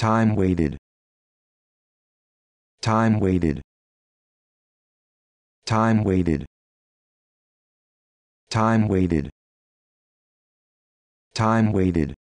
Time waited. Time waited. Time waited. Time waited. Time waited.